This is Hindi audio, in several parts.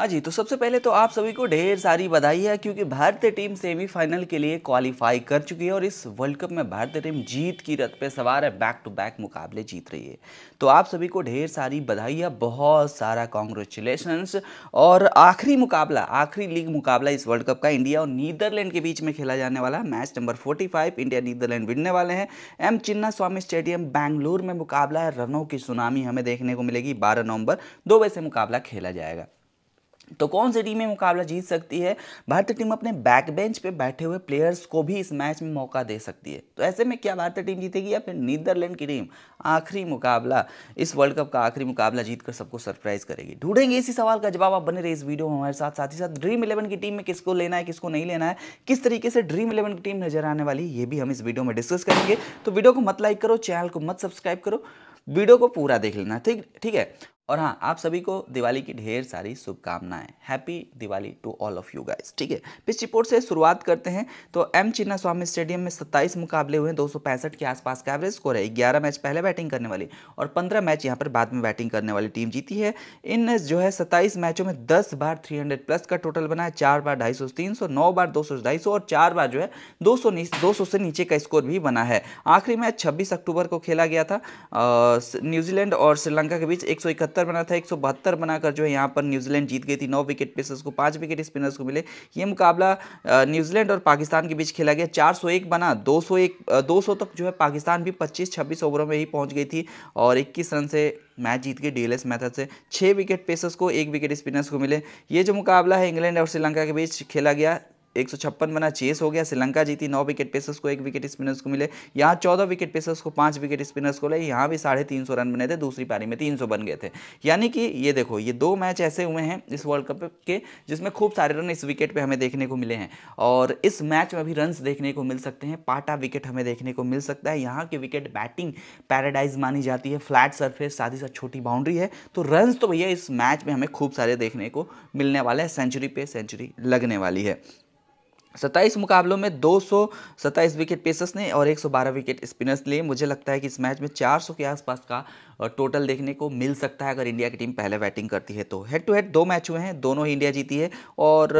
हाँ जी तो सबसे पहले तो आप सभी को ढेर सारी बधाई है क्योंकि भारतीय टीम सेमीफाइनल के लिए क्वालिफाई कर चुकी है और इस वर्ल्ड कप में भारतीय टीम जीत की रथ पे सवार है बैक टू बैक मुकाबले जीत रही है तो आप सभी को ढेर सारी बधाई है बहुत सारा कॉन्ग्रेचुलेशन और आखिरी मुकाबला आखिरी लीग मुकाबला इस वर्ल्ड कप का इंडिया और नीदरलैंड के बीच में खेला जाने वाला match number forty India Netherland विनने वाले हैं M Chinnaswamy stadium Bangalore में मुकाबला है रनों की सुनामी हमें देखने को मिलेगी बारह नवंबर दो बजे से मुकाबला खेला जाएगा तो कौन सी टीमें मुकाबला जीत सकती है भारतीय टीम अपने बैक बेंच पे बैठे हुए प्लेयर्स को भी इस मैच में मौका दे सकती है तो ऐसे में क्या भारतीय टीम जीतेगी या फिर नीदरलैंड की टीम आखिरी मुकाबला इस वर्ल्ड कप का आखिरी मुकाबला जीतकर सबको सरप्राइज करेगी ढूंढेंगे इसी सवाल का जवाब आप बने रहे इस वीडियो में हमारे साथ साथ ही साथ ड्रीम इलेवन की टीम में किसको लेना है किसको नहीं लेना है किस तरीके से ड्रीम इलेवन की टीम नजर आने वाली ये भी हम इस वीडियो में डिस्कस करेंगे तो वीडियो को मत लाइक करो चैनल को मत सब्सक्राइब करो वीडियो को पूरा देख लेना ठीक ठीक है और हाँ आप सभी को दिवाली की ढेर सारी शुभकामनाएं happy Diwali to all of you guys ठीक है पिच रिपोर्ट से शुरुआत करते हैं तो एम चिन्ना स्वामी स्टेडियम में 27 मुकाबले हुए हैं दो के आसपास का एवरेज स्कोर है ग्यारह मैच पहले बैटिंग करने वाली और पंद्रह मैच यहाँ पर बाद में बैटिंग करने वाली टीम जीती है इन जो है सत्ताईस मैचों में दस बार थ्री प्लस का टोटल बना है चार बार ढाई सौ नौ बार दो सौ और चार बार जो है दो सौ से नीचे का स्कोर भी बना है आखिरी मैच छब्बीस अक्टूबर को खेला गया था न्यूजीलैंड और श्रीलंका के बीच एक पचहत्तर बना था एक सौ बहत्तर बनाकर जो है यहाँ पर न्यूजीलैंड जीत गई थी नौ विकेट पेसर्स को पाँच विकेट स्पिनर्स को मिले ये मुकाबला न्यूजीलैंड और पाकिस्तान के बीच खेला गया चार बना दो सौ तक जो है पाकिस्तान भी पच्चीस छब्बीस ओवरों में ही पहुँच गई थी और इक्कीस रन से मैच जीत के डीएलएस मेथड से छः विकेट पेसर्स को एक विकेट स्पिनर्स को मिले ये जो मुकाबला है इंग्लैंड और श्रीलंका के बीच खेला गया एक बना चेस हो गया श्रीलंका जीती नौ विकेट पेसर्स को एक विकेट स्पिनर्स को मिले यहाँ चौदह विकेट पेसर्स को पांच विकेट स्पिनर्स को ले यहाँ भी साढ़े तीन सौ रन बने थे दूसरी पारी में तीन सौ बन गए थे यानी कि ये देखो ये दो मैच ऐसे हुए हैं इस वर्ल्ड कप के जिसमें खूब सारे रन इस विकेट पर हमें देखने को मिले हैं और इस मैच में भी रन देखने को मिल सकते हैं पाटा विकेट हमें देखने को मिल सकता है यहाँ की विकेट बैटिंग पैराडाइज मानी जाती है फ्लैट सरफेस साथ ही साथ छोटी बाउंड्री है तो रन तो भैया इस मैच में हमें खूब सारे देखने को मिलने वाले हैं सेंचुरी पे सेंचुरी लगने वाली है सत्ताईस मुकाबलों में दो सत्ताईस विकेट पेसर्स ने और 112 विकेट स्पिनर्स लिए मुझे लगता है कि इस मैच में 400 के आसपास का टोटल देखने को मिल सकता है अगर इंडिया की टीम पहले बैटिंग करती है तो हेड टू हेड दो मैच हुए हैं दोनों ही इंडिया जीती है और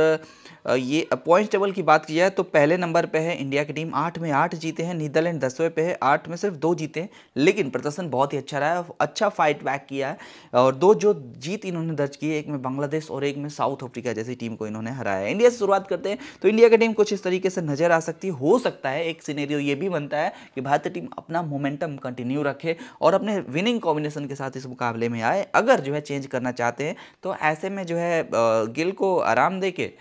ये पॉइंट टेबल की बात की जाए तो पहले नंबर पर है इंडिया की टीम आठ में आठ जीते हैं नीदरलैंड दसवें पे है आठ में सिर्फ दो जीते हैं लेकिन प्रदर्शन बहुत ही अच्छा रहा है अच्छा फाइट बैक किया है और दो जो जीत इन्होंने दर्ज की है एक में बांग्लादेश और एक में साउथ अफ्रीका जैसी टीम को इन्होंने हराया है इंडिया से शुरुआत करते हैं तो इंडिया के टीम कुछ इस तरीके से नजर आ सकती है हो सकता है एक सीनेरियो ये भी बनता है कि भारतीय टीम अपना मोमेंटम कंटिन्यू रखे और अपने विनिंग कॉम्बिनेशन के साथ इस मुकाबले में आए अगर जो है चेंज करना चाहते हैं तो ऐसे में जो है गिल को आराम दे के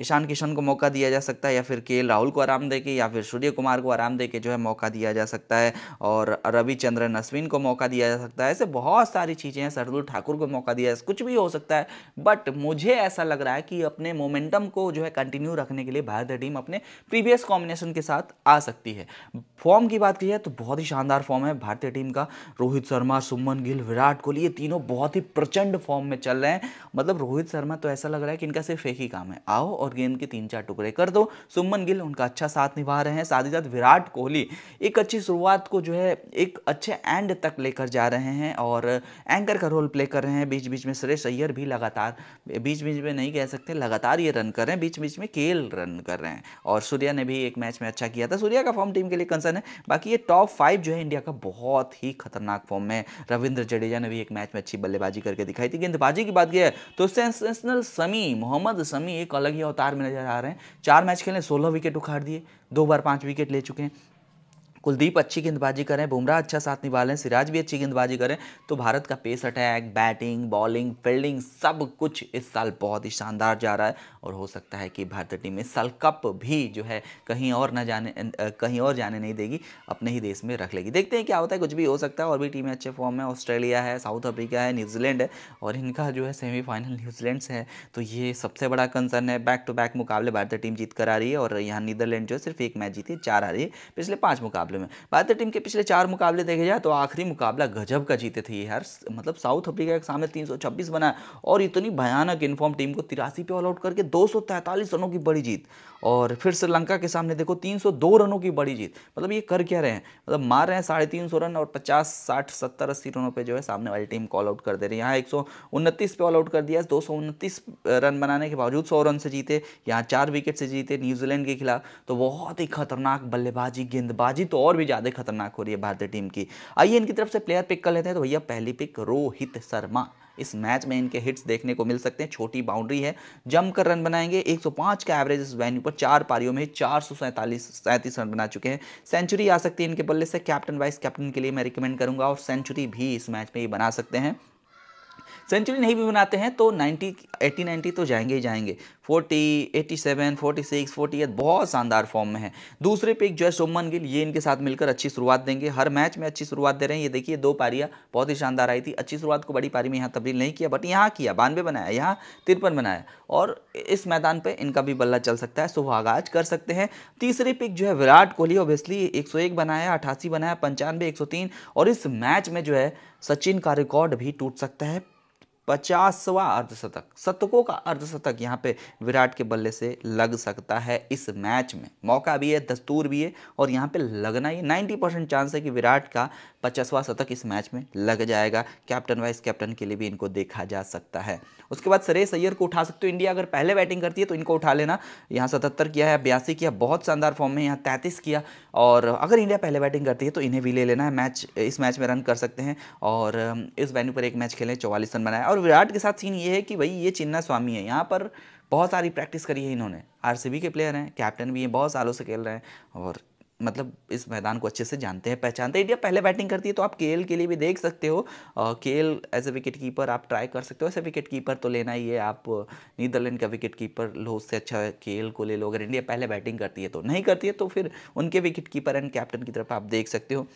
ईशान किशन को मौका दिया जा सकता है या फिर के राहुल को आराम दे के या फिर सूर्य कुमार को आराम दे के जो है मौका दिया जा सकता है और रविचंद्रन अश्विन को मौका दिया जा सकता है ऐसे बहुत सारी चीज़ें हैं सरदुल ठाकुर को मौका दिया जा कुछ भी हो सकता है बट मुझे ऐसा लग रहा है कि अपने मोमेंटम को जो है कंटिन्यू रखने के लिए भारतीय टीम अपने प्रीवियस कॉम्बिनेशन के साथ आ सकती है फॉर्म की बात की जाए तो बहुत ही शानदार फॉर्म है भारतीय टीम का रोहित शर्मा सुमन गिल विराट कोहली ये तीनों बहुत ही प्रचंड फॉर्म में चल रहे हैं मतलब रोहित शर्मा तो ऐसा लग रहा है कि इनका सिर्फ एक ही काम है आओ और और गेंद के तीन चार टुकड़े कर दो सुमन गिल उनका अच्छा साथ निभा रहे हैं साथ ही साथ विराट कोहली एक अच्छी शुरुआत को जो है एक अच्छे एंड तक लेकर जा रहे हैं और एंकर का रोल प्ले कर रहे हैं बीच बीच में सुरेश अय्यर भी लगातार बीच बीच में नहीं कह सकते लगातार ये रन कर रहे हैं बीच बीच में केल रन कर रहे हैं और सूर्या ने भी एक मैच में अच्छा किया था सूर्या का फॉर्म टीम के लिए कंसर्न है बाकी ये टॉप फाइव जो है इंडिया का बहुत ही खतरनाक फॉर्म में रविंद्र जडेजा ने भी एक मैच में अच्छी बल्लेबाजी करके दिखाई थी गेंदबाजी की बात की है तो सेंसेशनल समी मोहम्मद समी एक अलग ही अवतार में नजर आ रहे हैं चार मैच खेले सोलह विकेट उखाड़ दिए दो बार पांच विकेट ले चुके हैं कुलदीप अच्छी गेंदबाजी करें बुमराह अच्छा साथ निभा लें सिराज भी अच्छी गेंदबाजी करें तो भारत का pace attack batting bowling fielding सब कुछ इस साल बहुत ही शानदार जा रहा है और हो सकता है कि भारतीय टीम इस साल कप भी जो है कहीं और ना जाने कहीं और जाने नहीं देगी अपने ही देश में रख लेगी देखते हैं क्या होता है कुछ भी हो सकता है और भी टीमें अच्छे फॉर्म में ऑस्ट्रेलिया है साउथ अफ्रीका है न्यूजीलैंड है और इनका जो है सेमीफाइनल न्यूजीलैंड से है तो ये सबसे बड़ा कंसर्न है बैक टू बैक मुकाबले भारतीय टीम जीत कर आ रही है और यहाँ नीदरलैंड जो है सिर्फ एक मैच जीती है चार आ रही है पिछले पाँच मुकाबले मुकाबले में भारतीय टीम के पिछले चार मुकाबले देखे जाए तो आखिरी मुकाबला गजब का जीते थे ये यार मतलब साउथ अफ्रीका के सामने तीन बना और इतनी भयानक इनफॉर्म टीम को तिरासी पे ऑल आउट करके दो रनों की बड़ी जीत और फिर श्रीलंका के सामने देखो 302 रनों की बड़ी जीत मतलब ये कर क्या रहे हैं मतलब मार रहे हैं साढ़े तीन सौ रन और 50 60 70 अस्सी रनों पे जो है सामने वाली टीम कॉल आउट कर दे रही है यहाँ एक पे ऑल आउट कर दिया दो रन बनाने के बावजूद सौ रन से जीते यहाँ चार विकेट से जीते न्यूजीलैंड के खिलाफ तो बहुत ही खतरनाक बल्लेबाजी गेंदबाजी तो तो और भी ज़्यादा खतरनाक हो रही है भारतीय टीम की आइए इनकी तरफ से प्लेयर पिक कर लेते हैं तो भैया पहली पिक रोहित शर्मा इस मैच में इनके हिट्स देखने को मिल सकते हैं छोटी बाउंड्री है जमकर रन बनाएंगे 105 का एवरेज इस वेन्यू पर चार पारियों में चार सौ सैंतालीस रन बना चुके हैं सेंचुरी आ सकती है इनके बल्ले से कैप्टन वाइस कैप्टन के लिए मैं रिकमेंड करूंगा और सेंचुरी भी इस मैच में ही बना सकते हैं सेंचुरी नहीं भी बनाते हैं तो 90 80 90 तो जाएंगे ही जाएंगे 40 87 46 48 बहुत शानदार फॉर्म में है दूसरे पिक जो है सुमन गिल ये इनके साथ मिलकर अच्छी शुरुआत देंगे हर मैच में अच्छी शुरुआत दे रहे हैं ये देखिए दो पारियाँ बहुत ही शानदार आई थी अच्छी शुरुआत को बड़ी पारी में यहाँ तब्दील नहीं किया बट यहाँ किया बानवे बनाया यहाँ तिरपन बनाया और इस मैदान पर इनका भी बल्ला चल सकता है सुबह आगाज कर सकते हैं तीसरे पिक जो है विराट कोहली ऑब्वियसली एक बनाया अठासी बनाया पंचानवे एक और इस मैच में जो है सचिन का रिकॉर्ड भी टूट सकता है पचासवा अर्धशतक शतकों का अर्धशतक यहाँ पे विराट के बल्ले से लग सकता है इस मैच में मौका भी है दस्तूर भी है और यहाँ पे लगना ही 90 परसेंट चांस है कि विराट का पचासवा शतक इस मैच में लग जाएगा कैप्टन वाइस कैप्टन के लिए भी इनको देखा जा सकता है उसके बाद सरेश सैयर को उठा सकते हो इंडिया अगर पहले बैटिंग करती है तो इनको उठा लेना यहाँ सतहत्तर किया है बयासी किया बहुत शानदार फॉर्म में यहाँ तैंतीस किया और अगर इंडिया पहले बैटिंग करती है तो इन्हें भी ले लेना है मैच इस मैच में रन कर सकते हैं और इस वेन्यू पर एक मैच खेलें चौवालीस रन बनाया और और विराट के साथ सीन ये है कि भाई ये चिन्ना स्वामी है यहाँ पर बहुत सारी प्रैक्टिस करी है इन्होंने आर के प्लेयर हैं कैप्टन भी हैं बहुत सालों से खेल रहे हैं और मतलब इस मैदान को अच्छे से जानते हैं पहचानते हैं इंडिया पहले बैटिंग करती है तो आप के के लिए भी देख सकते हो K L as a wicket keeper आप ट्राई कर सकते हो ऐसे विकेट कीपर तो लेना ही है आप नीदरलैंड का विकेट कीपर लो उससे अच्छा के को ले लो अगर इंडिया पहले बैटिंग करती है तो नहीं करती है तो फिर उनके विकेट कीपर एंड कैप्टन की तरफ आप देख सकते हो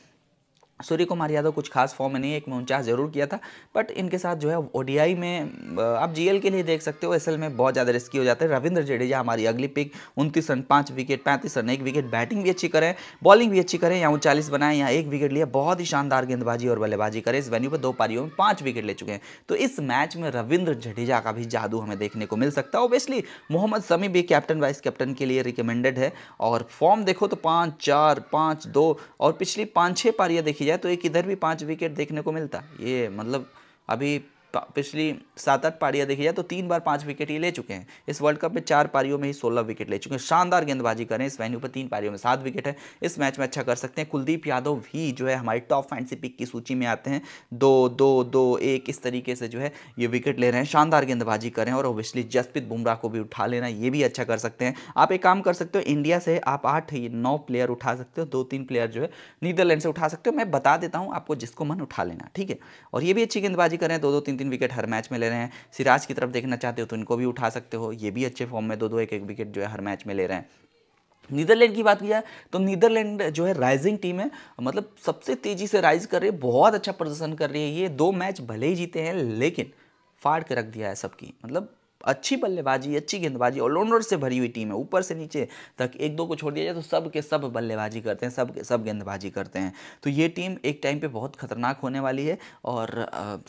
सूर्य कुमार यादव कुछ खास फॉर्म में नहीं एक में उनचास जरूर किया था बट इनके साथ जो है ओडीआई में आप जीएल के लिए देख सकते हो एसएल में बहुत ज़्यादा रिस्की हो जाते हैं रविंद्र जडेजा हमारी अगली पिक उनतीस रन पाँच विकेट पैंतीस रन एक विकेट बैटिंग भी अच्छी करें बॉलिंग भी अच्छी करें या उनचालीस बनाए या एक विकेट लिए बहुत ही शानदार गेंदबाजी और बल्लेबाजी करें इस वेन्यू पर दो पारियों में पाँच विकेट ले चुके हैं तो इस मैच में रविंद्र जडेजा का भी जादू हमें देखने को मिल सकता है ओबियसली मोहम्मद समी भी कैप्टन वाइस कैप्टन के लिए रिकमेंडेड है और फॉर्म देखो तो पाँच चार पाँच दो और पिछली पाँच छः पारियाँ देखी दिया तो एक इधर भी पाँच विकेट देखने को मिलता ये मतलब अभी पिछली सात आठ पारियाँ देखी जाए तो तीन बार पांच विकेट ही ले चुके हैं इस वर्ल्ड कप में चार पारियों में ही सोलह विकेट ले चुके हैं शानदार गेंदबाजी करें इस वेन्यू पर तीन पारियों में सात विकेट है इस मैच में अच्छा कर सकते हैं कुलदीप यादव भी जो है हमारी टॉप फैंसी पिक की सूची में आते हैं दो दो दो एक इस तरीके से जो है ये विकेट ले रहे हैं शानदार गेंदबाजी करें और ओबियसली जसप्रीत बुमराह को भी उठा लेना ये भी अच्छा कर सकते हैं आप एक काम कर सकते हो इंडिया से आप आठ नौ प्लेयर उठा सकते हो दो तीन प्लेयर जो है नीदरलैंड से उठा सकते हो मैं बता देता हूँ आपको जिसको मन उठा लेना ठीक है और ये भी अच्छी गेंदबाजी करें दो दो तीन तीन विकेट हर मैच में ले रहे हैं सिराज की तरफ देखना चाहते हो तो इनको भी उठा सकते हो ये भी अच्छे फॉर्म में दो दो एक एक विकेट जो है हर मैच में ले रहे हैं नीदरलैंड की बात की जाए तो नीदरलैंड जो है राइजिंग टीम है मतलब सबसे तेज़ी से राइज कर रही है बहुत अच्छा प्रदर्शन कर रही है ये दो मैच भले ही जीते हैं लेकिन फाड़ के रख दिया है सबकी मतलब अच्छी बल्लेबाजी अच्छी गेंदबाजी ऑलराउंडर से भरी हुई टीम है ऊपर से नीचे तक एक दो को छोड़ दिया जाए तो सब के सब बल्लेबाजी करते हैं सब के सब गेंदबाजी करते हैं तो ये टीम एक टाइम पे बहुत खतरनाक होने वाली है और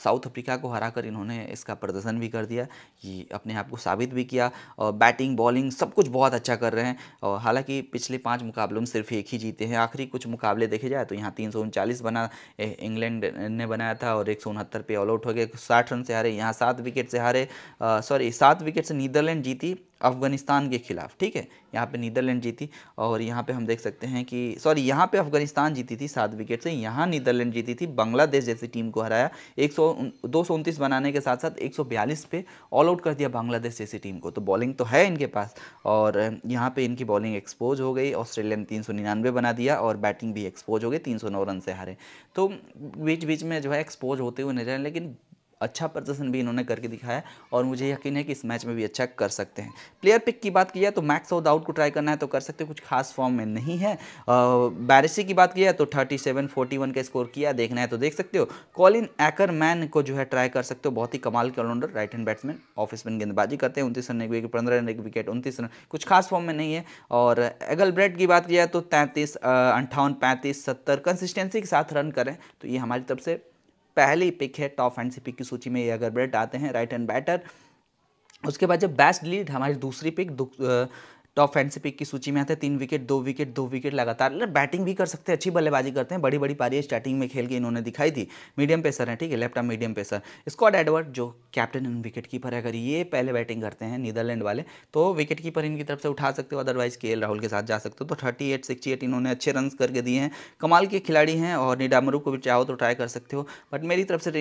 साउथ अफ्रीका को हरा कर इन्होंने इसका प्रदर्शन भी कर दिया ये अपने आप को साबित भी किया और बैटिंग बॉलिंग सब कुछ बहुत अच्छा कर रहे हैं और हालाँकि पिछले पाँच मुकाबलों में सिर्फ एक ही जीते हैं आखिरी कुछ मुकाबले देखे जाए तो यहाँ तीन बना इंग्लैंड ने बनाया था और एक पे ऑल आउट हो गए साठ रन से हारे यहाँ सात विकेट से हारे सॉरी सात विकेट से नीदरलैंड जीती अफगानिस्तान के खिलाफ ठीक है यहाँ पे नीदरलैंड जीती और यहाँ पे हम देख सकते हैं कि सॉरी यहाँ पे अफगानिस्तान जीती थी सात विकेट से यहाँ नीदरलैंड जीती थी बांग्लादेश जैसी टीम को हराया एक सौ दो सौ उनतीस बनाने के साथ साथ एक सौ बयालीस पे ऑल आउट कर दिया बांग्लादेश जैसी टीम को तो बॉलिंग तो है इनके पास और यहाँ पर इनकी बॉलिंग एक्सपोज हो गई ऑस्ट्रेलिया ने तीन सौ निन्यानवे बना दिया और बैटिंग भी एक्सपोज हो गई तीन सौ नौ रन से हारे तो बीच बीच में जो है एक्सपोज होते हुए नजर लेकिन अच्छा प्रदर्शन भी इन्होंने करके दिखाया और मुझे यकीन है कि इस मैच में भी अच्छा कर सकते हैं प्लेयर पिक की बात की जाए तो मैक्स और आउट को ट्राई करना है तो कर सकते कुछ खास फॉर्म में नहीं है बैरिसी की बात की जाए तो थर्टी सेवन फोर्टी वन का स्कोर किया देखना है तो देख सकते हो कॉलिन एकर को जो है ट्राई कर सकते हो बहुत ही कमाल के allrounder right hand batsman off spin गेंदबाजी करते हैं उनतीस रन एक विकेट पंद्रह रन एक विकेट उनतीस रन कुछ खास फॉर्म में नहीं है और एगल ब्रेड की बात की जाए तो तैंतीस अंठावन पैंतीस सत्तर कंसिस्टेंसी के साथ रन करें तो ये हमारी तरफ से पहली पिक है टॉप फैंसी पिक की सूची में ये अगर ब्रेट आते हैं राइट एंड बैटर उसके बाद जब बेस्ट लीड हमारी दूसरी पिक टॉप फैंसी पिक की सूची में आते हैं तीन विकेट दो विकेट दो विकेट लगातार बैटिंग भी कर सकते हैं अच्छी बल्लेबाजी करते हैं बड़ी बड़ी पारी स्टार्टिंग में खेल के इन्होंने दिखाई थी मीडियम पेसर है ठीक है left arm medium pacer Scott Edward जो कैप्टन इन विकेट कीपर है अगर ये पहले बैटिंग करते हैं नीदरलैंड वाले तो विकेट कीपर इनकी तरफ से उठा सकते हो अदरवाइज के राहुल के साथ जा सकते हो तो थर्टी एट सिक्सटी एट इन्होंने अच्छे रन करके दिए हैं कमाल के खिलाड़ी हैं और निडामरू को भी चाहो तो ट्राई कर सकते हो बट मेरी तरफ से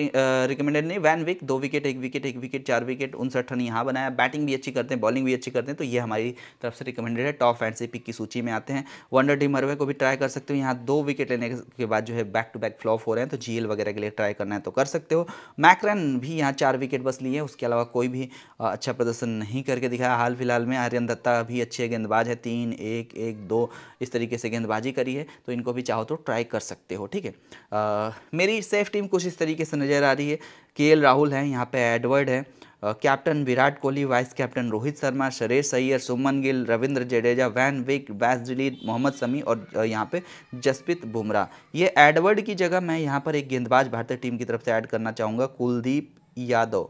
रिकमेंडेड नहीं वैन विक दो विकेट एक विकेट एक विकेट चार विकेट उनसठ रन यहाँ बनाया बैटिंग भी अच्छी करते हैं बॉलिंग भी अच्छी करते हैं तो ये हमारी तरफ से से रिकमेंडेड है टॉप एंड पिक की सूची में आते हैं वनडर डी मरवे को भी ट्राई कर सकते हो यहाँ दो विकेट लेने के बाद जो है बैक टू बैक फ्लॉप हो रहे हैं तो जीएल वगैरह के लिए ट्राई करना है तो कर सकते हो मैकरन भी यहाँ चार विकेट बस लिए उसके अलावा कोई भी अच्छा प्रदर्शन नहीं करके दिखाया हाल फिलहाल में आर्यन दत्ता भी अच्छे गेंदबाज है तीन एक एक दो इस तरीके से गेंदबाजी करी है तो इनको भी चाहो तो ट्राई कर सकते हो ठीक है मेरी सेफ टीम कुछ इस तरीके से नज़र आ रही है के राहुल हैं यहाँ पे एडवर्ड है captain Virat Kohli vice captain Rohit Sharma Shreyas Iyer Shubman Gill Ravindra Jadeja Van Wyk Wesley Mohammed Shami और यहाँ पे जसप्रीत बुमराह ये एडवर्ड की जगह मैं यहाँ पर एक गेंदबाज भारतीय टीम की तरफ से ऐड करना चाहूँगा कुलदीप यादव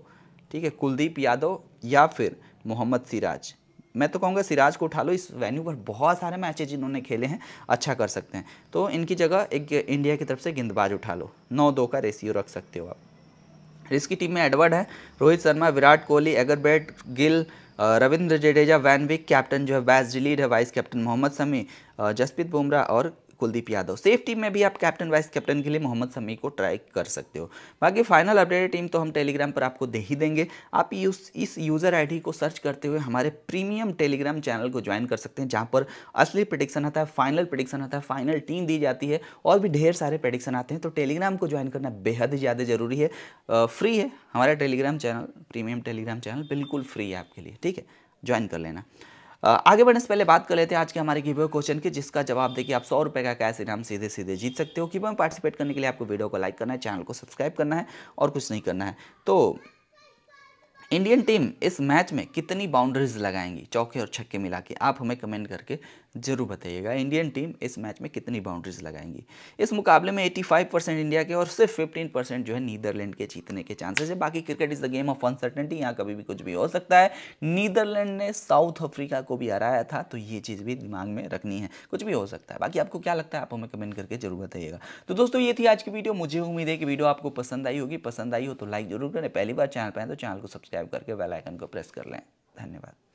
ठीक है कुलदीप यादव या फिर मोहम्मद सिराज मैं तो कहूँगा सिराज को उठा लो इस वेन्यू पर बहुत सारे मैचेज इन्होंने खेले हैं अच्छा कर सकते हैं तो इनकी जगह एक इंडिया की तरफ से गेंदबाज उठा लो नौ दो का रेसियो रख सकते हो आप इसकी टीम में एडवर्ड है रोहित शर्मा विराट कोहली एगरबेट गिल रविंद्र जडेजा वैनविक कैप्टन जो है बैस डिलीड है वाइस कैप्टन मोहम्मद समी जसप्रीत बुमराह और कुलदीप यादव सेफ टीम में भी आप कैप्टन वाइस कैप्टन के लिए मोहम्मद समी को ट्राई कर सकते हो बाकी फाइनल अपडेटेड टीम तो हम टेलीग्राम पर आपको दे ही देंगे आप यूस, इस यूज़र आईडी को सर्च करते हुए हमारे प्रीमियम टेलीग्राम चैनल को ज्वाइन कर सकते हैं जहाँ पर असली प्रडिक्शन आता है फाइनल प्रडिक्शन आता है फाइनल टीम दी जाती है और भी ढेर सारे प्रडिक्शन आते हैं तो टेलीग्राम को ज्वाइन करना बेहद ही ज़्यादा ज़रूरी है फ्री है हमारा Telegram channel premium Telegram channel बिल्कुल फ्री है आपके लिए ठीक है ज्वाइन कर लेना आगे बढ़ने से पहले बात कर लेते हैं आज के हमारे गिवे क्वेश्चन की जिसका जवाब देखिए आप सौ रुपये का कैश इनाम सीधे सीधे जीत सकते हो कि में पार्टिसिपेट करने के लिए आपको वीडियो को लाइक करना है चैनल को सब्सक्राइब करना है और कुछ नहीं करना है तो इंडियन टीम इस मैच में कितनी बाउंड्रीज लगाएंगी चौके और छक्के मिला के आप हमें कमेंट करके जरूर बताइएगा इंडियन टीम इस मैच में कितनी बाउंड्रीज लगाएंगी इस मुकाबले में 85 परसेंट इंडिया के और सिर्फ 15 परसेंट जो है नीदरलैंड के जीतने के चांसेस है बाकी cricket is the game of uncertainty यहाँ कभी भी कुछ भी हो सकता है नीदरलैंड ने साउथ अफ्रीका को भी हराया था तो ये चीज़ भी दिमाग में रखनी है कुछ भी हो सकता है बाकी आपको क्या लगता है आप हमें कमेंट करके जरूर बताइएगा तो दोस्तों ये थी आज की वीडियो मुझे उम्मीद है कि वीडियो आपको पसंद आई होगी पसंद आई हो तो लाइक जरूर करें पहली बार चैनल पर आए तो चैनल को सब्सक्राइब करके बेलाइकन को प्रेस कर लें धन्यवाद